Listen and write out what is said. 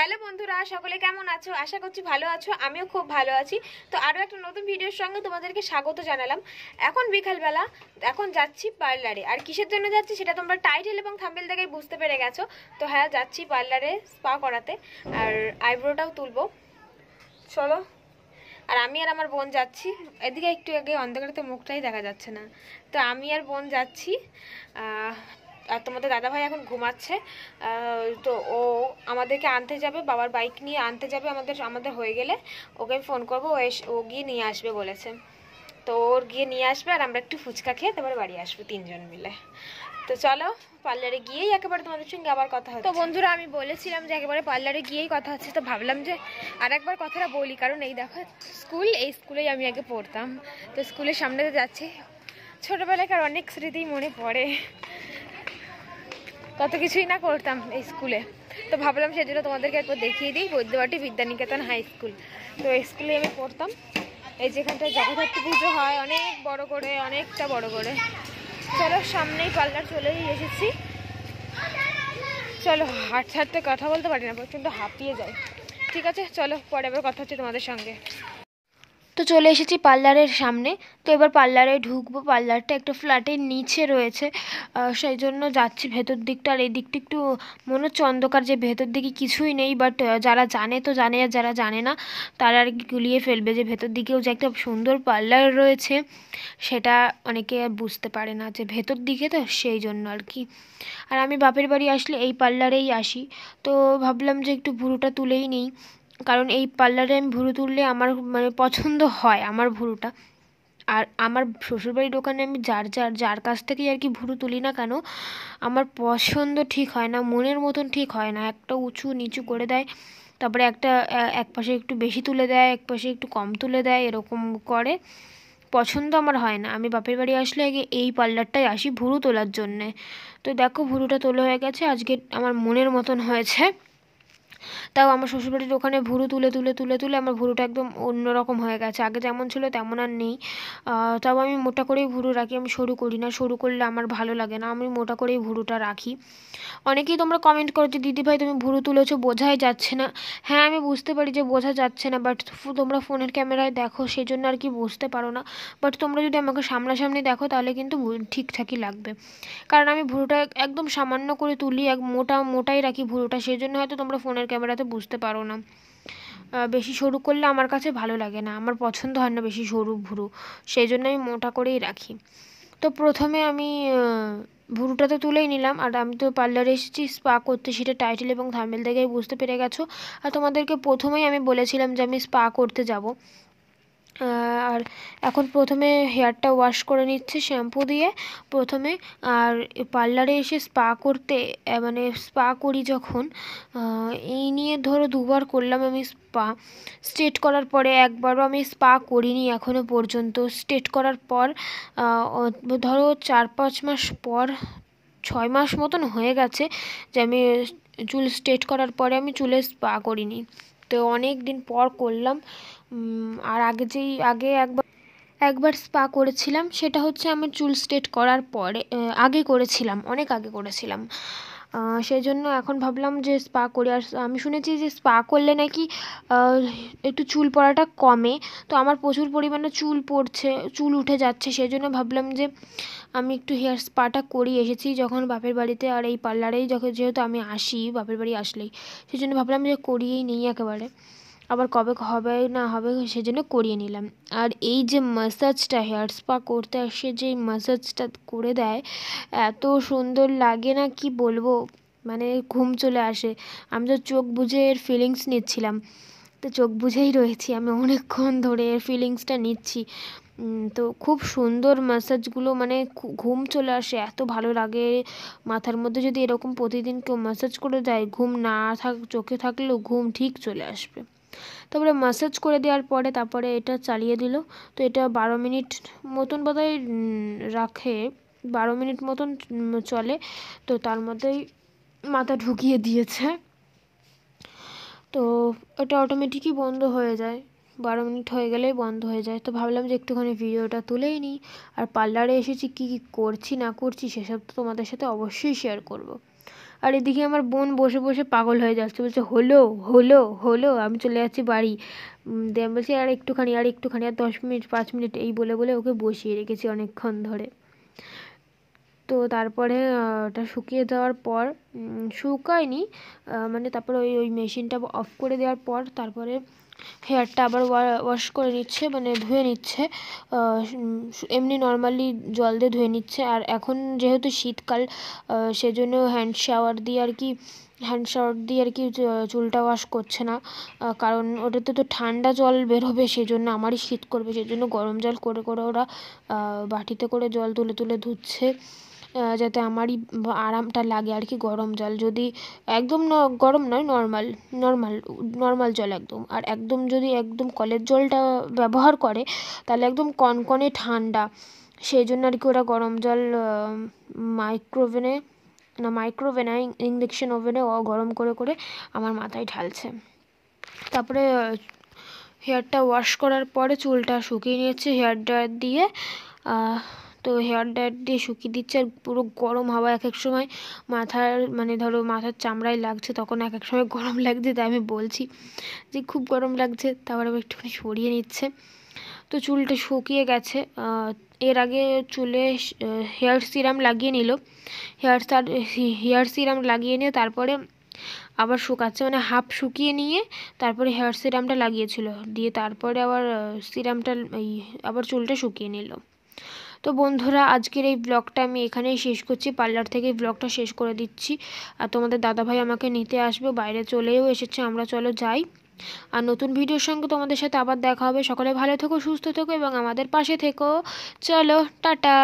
hello বন্ধুরা সকলে কেমন আছো আশা করছি ভালো আছো আমিও খুব ভালো আছি তো আরও একটা নতুন ভিডিওর সঙ্গে তোমাদেরকে স্বাগত জানালাম এখন বিকালবেলা এখন যাচ্ছি পার্লারে আর কিসের জন্য যাচ্ছি সেটা তোমরা টাইটেল এবং থাম্বেল থেকেই বুঝতে পেরে গেছো তো হ্যাঁ যাচ্ছি পার্লারে স্পা করাতে আর আইব্রোটাও তুলবো চলো আর আমি আর আমার বোন যাচ্ছি এদিকে একটু আগে অন্ধকারে তো মুখটাই দেখা যাচ্ছে না তো আমি আর বোন যাচ্ছি আর তোমাদের দাদাভাই এখন ঘুমাচ্ছে তো ও আমাদেরকে আনতে যাবে বাবার বাইক নিয়ে আনতে যাবে আমাদের আমাদের হয়ে গেলে ওকে আমি ফোন করবো ও গিয়ে নিয়ে আসবে বলেছে তো ওর গিয়ে নিয়ে আসবে আর আমরা একটু ফুচকা খেয়ে তারপরে বাড়ি আসবো তিনজন মিলে তো চলো পার্লারে গিয়েই একেবারে তোমাদের সঙ্গে আবার কথা হচ্ছে তো বন্ধুরা আমি বলেছিলাম যে একেবারে পার্লারে গিয়েই কথা হচ্ছে তো ভাবলাম যে আর একবার কথাটা বলি কারণ এই দেখো স্কুল এই স্কুলেই আমি আগে পড়তাম তো স্কুলের সামনে তো যাচ্ছি ছোটোবেলাকার অনেক স্মৃতিই মনে পড়ে কত কিছুই না করতাম এই স্কুলে তো ভাবলাম সেজন্য তোমাদেরকে একবার দেখিয়ে দিই বৈদ্যবাটি বিদ্যানিকেতন হাই স্কুল তো এই স্কুলে আমি পড়তাম এই যেখানটায় জগদ্ধাত্রী পুজো হয় অনেক বড় করে অনেকটা বড় করে চলো সামনেই পাল্লার চলেই এসেছি চলো হাট হাঁটতে কথা বলতে পারি না প্রচণ্ড হাঁপিয়ে যায় ঠিক আছে চলো পরে আবার কথা হচ্ছে তোমাদের সঙ্গে তো চলে এসেছি পার্লারের সামনে তো এবার পার্লারে ঢুকবো পার্লারটা একটা ফ্ল্যাটের নিচে রয়েছে সেই জন্য যাচ্ছি ভেতর দিকটা আর এই দিকটা একটু মনে হচ্ছে অন্ধকার যে ভেতর দিকে কিছুই নেই বাট যারা জানে তো জানে আর যারা জানে না তারা আর কি গুলিয়ে ফেলবে যে ভেতর দিকেও যে একটা সুন্দর পার্লার রয়েছে সেটা অনেকে বুঝতে পারে না যে ভেতর দিকে তো সেই জন্য আর কি আর আমি বাপের বাড়ি আসলে এই পার্লারেই আসি তো ভাবলাম যে একটু ভুরুটা তুলেই নিই কারণ এই পার্লারে আমি ভুরু তুললে আমার মানে পছন্দ হয় আমার ভুরুটা আর আমার শ্বশুরবাড়ির দোকানে আমি যার যার যার কাছ থেকেই আর কি ভুরু তুলি না কেন আমার পছন্দ ঠিক হয় না মনের মতন ঠিক হয় না একটা উঁচু নিচু করে দেয় তারপরে একটা এক পাশে একটু বেশি তুলে দেয় এক পাশে একটু কম তুলে দেয় এরকম করে পছন্দ আমার হয় না আমি বাপের বাড়ি আসলে আগে এই পার্লারটাই আসি ভুরু তোলার জন্যে তো দেখো ভুরুটা তোলা হয়ে গেছে আজকে আমার মনের মতন হয়েছে তাও আমার শ্বশুরবাড়ির ওখানে ভুরু তুলে তুলে তুলে তুলে আমার ভুরুটা একদম অন্যরকম হয়ে গেছে আগে যেমন ছিল তেমন আর নেই তাও আমি মোটা করেই ভুরু রাখি আমি সরু করি না সরু করলে আমার ভালো লাগে না আমি মোটা করেই ভুরুটা রাখি অনেকেই তোমরা কমেন্ট করো যে দিদিভাই তুমি ভুরু তুলেছো বোঝাই যাচ্ছে না হ্যাঁ আমি বুঝতে পারি যে বোঝা যাচ্ছে না বাট তোমরা ফোনের ক্যামেরায় দেখো সেই জন্য আর কি বুঝতে পারো না বাট তোমরা যদি আমাকে সামনাসামনি দেখো তাহলে কিন্তু ঠিকঠাকই লাগবে কারণ আমি ভুরুটা একদম সামান্য করে তুলি এক মোটা মোটাই রাখি ভুরুটা সেই জন্য হয়তো তোমরা ফোনের ক্যামেরাতে বুঝতে পারো না বেশি সরু করলে আমার কাছে ভালো লাগে না আমার পছন্দ হয় না বেশি সরু ভুরু সেই জন্য আমি মোটা করেই রাখি তো প্রথমে আমি ভুরুটা তো তুলেই নিলাম আর আমি তো পার্লারে এসেছি স্পা করতে সেটা টাইটেল এবং থামেল দেখে বুঝতে পেরে গেছো আর তোমাদেরকে প্রথমেই আমি বলেছিলাম যে আমি স্পা করতে যাব আর এখন প্রথমে হেয়ারটা ওয়াশ করে নিচ্ছে শ্যাম্পু দিয়ে প্রথমে আর পার্লারে এসে স্পা করতে মানে স্পা করি যখন এই নিয়ে ধরো দুবার করলাম আমি স্পা স্ট্রেট করার পরে একবারও আমি স্পা করিনি এখনও পর্যন্ত স্ট্রেট করার পর ধরো চার পাঁচ মাস পর ছয় মাস মতন হয়ে গেছে যে আমি চুল স্ট্রেট করার পরে আমি চুলে স্পা করিনি তো অনেক দিন পর করলাম আর আগে যেই আগে একবার একবার স্পা করেছিলাম সেটা হচ্ছে আমার চুল স্ট্রেট করার পরে আগে করেছিলাম অনেক আগে করেছিলাম সেই জন্য এখন ভাবলাম যে স্পা করি আর আমি শুনেছি যে স্পা করলে নাকি একটু চুল পড়াটা কমে তো আমার প্রচুর পরিমাণে চুল পড়ছে চুল উঠে যাচ্ছে সেই জন্য ভাবলাম যে আমি একটু হেয়ার স্পাটা করিয়ে এসেছি যখন বাপের বাড়িতে আর এই পার্লারেই যখন যেহেতু আমি আসি বাপের বাড়ি আসলেই সেই জন্য ভাবলাম যে করিয়েই নিই একেবারে আবার কবে হবে না হবে সেজন্য করিয়ে নিলাম আর এই যে ম্যাসাজটা হেয়ার স্পা করতে এসে যে ম্যাসাজটা করে দেয় এত সুন্দর লাগে না কি বলবো মানে ঘুম চলে আসে আমি তো চোখ বুঝে এর ফিলিংস নিচ্ছিলাম তো চোখ বুঝেই রয়েছি আমি অনেকক্ষণ ধরে এর ফিলিংসটা নিচ্ছি তো খুব সুন্দর ম্যাসাজগুলো মানে ঘুম চলে আসে এত ভালো লাগে মাথার মধ্যে যদি এরকম প্রতিদিন কেউ ম্যাসাজ করে দেয় ঘুম না থাক চোখে থাকলেও ঘুম ঠিক চলে আসবে তারপরে ম্যাসেজ করে দেওয়ার পরে তারপরে এটা চালিয়ে দিল তো এটা বারো মিনিট মতন বোধহয় রাখে বারো মিনিট মতন চলে তো তার মধ্যেই মাথা ঢুকিয়ে দিয়েছে তো এটা অটোমেটিকই বন্ধ হয়ে যায় বারো মিনিট হয়ে গেলেই বন্ধ হয়ে যায় তো ভাবলাম যে একটুখানি ভিডিওটা তুলেই নিই আর পার্লারে এসেছি কী কী করছি না করছি সেসব তো তোমাদের সাথে অবশ্যই শেয়ার করব আর এদিকে আমার বোন বসে বসে পাগল হয়ে যাচ্ছে বলছে হলো হলো হলো আমি চলে যাচ্ছি বাড়ি দিয়ে আমি বলছি আর একটুখানি আর একটুখানি আর দশ মিনিট পাঁচ মিনিট এই বলে বলে ওকে বসিয়ে রেখেছি অনেকক্ষণ ধরে তো তারপরে ওটা শুকিয়ে দেওয়ার পর শুকায়নি মানে তারপরে ওই ওই মেশিনটা অফ করে দেওয়ার পর তারপরে হেয়ারটা আবার ওয়াশ করে নিচ্ছে মানে ধুয়ে নিচ্ছে এমনি নর্মালি জল দিয়ে ধুয়ে নিচ্ছে আর এখন যেহেতু শীতকাল সেজন্য হ্যান্ড শাওয়ার দিয়ে আর কি হ্যান্ড শাওয়ার দিয়ে আর কি চুলটা ওয়াশ করছে না কারণ ওটাতে তো ঠান্ডা জল বেরোবে সেই জন্য আমারই শীত করবে সেই জন্য গরম জল করে করে ওরা বাটিতে করে জল তুলে তুলে ধুচ্ছে যাতে আমারই আরামটা লাগে আর কি গরম জল যদি একদম গরম নয় নর্মাল নর্মাল নর্মাল জল একদম আর একদম যদি একদম কলের জলটা ব্যবহার করে তাহলে একদম কনকনে ঠান্ডা সেই জন্য আর কি ওরা গরম জল মাইক্রোভেনে না মাইক্রোওভেন ইন্ডাকশন ওভেনে গরম করে করে আমার মাথায় ঢালছে তারপরে হেয়ারটা ওয়াশ করার পরে চুলটা শুকিয়ে নিয়েছি হেয়ার ড্রায়ার দিয়ে তো হেয়ার ড্রায়ার দিয়ে শুকিয়ে দিচ্ছে আর পুরো গরম হাওয়া এক এক সময় মাথার মানে ধরো মাথার চামড়ায় লাগছে তখন এক এক সময় গরম লাগছে তাই আমি বলছি যে খুব গরম লাগছে তারপর আবার একটুখানি সরিয়ে নিচ্ছে তো চুলটা শুকিয়ে গেছে এর আগে চুলে হেয়ার সিরাম লাগিয়ে নিল হেয়ার সার হেয়ার সিরাম লাগিয়ে নিয়ে তারপরে আবার শুকাচ্ছে মানে হাফ শুকিয়ে নিয়ে তারপরে হেয়ার সিরামটা লাগিয়েছিল দিয়ে তারপরে আবার সিরামটা আবার চুলটা শুকিয়ে নিল তো বন্ধুরা আজকের এই ব্লগটা আমি এখানেই শেষ করছি পার্লার থেকে ব্লগটা শেষ করে দিচ্ছি আর তোমাদের দাদাভাই আমাকে নিতে আসবে বাইরে চলেও এসেছে আমরা চলো যাই আর নতুন ভিডিওর সঙ্গে তোমাদের সাথে আবার দেখা হবে সকলে ভালো থেকো সুস্থ থেকো এবং আমাদের পাশে থেকো চলো টাটা